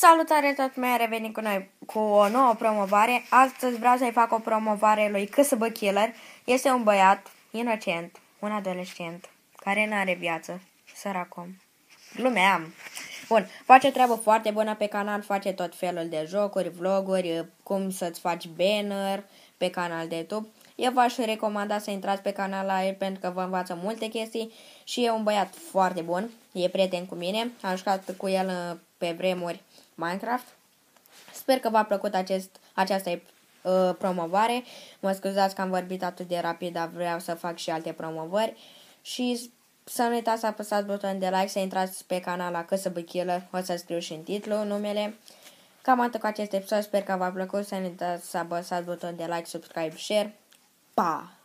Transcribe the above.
Salutare, tot mai revenit cu noi cu o nouă promovare. Astăzi vreau să-i fac o promovare lui Câsăbă Killer. Este un băiat inocent, un adolescent, care nu are viață. Săracom. Glumeam. Bun, face treabă foarte bună pe canal, face tot felul de jocuri, vloguri, cum să-ți faci banner pe canal de YouTube. Eu v-aș recomanda să intrați pe canalul la pentru că vă învață multe chestii și e un băiat foarte bun, e prieten cu mine, am jucat cu el pe vremuri Minecraft. Sper că v-a plăcut acest, această uh, promovare. Mă scuzați că am vorbit atât de rapid, dar vreau să fac și alte promovări. Și să nu uitați să apăsați butonul de like, să intrați pe canal la Căsă Băchilă, o să scriu și în titlu numele. Cam atât cu acest episod, sper că v-a plăcut, să nu uitați să apăsați butonul de like, subscribe, share. Pa!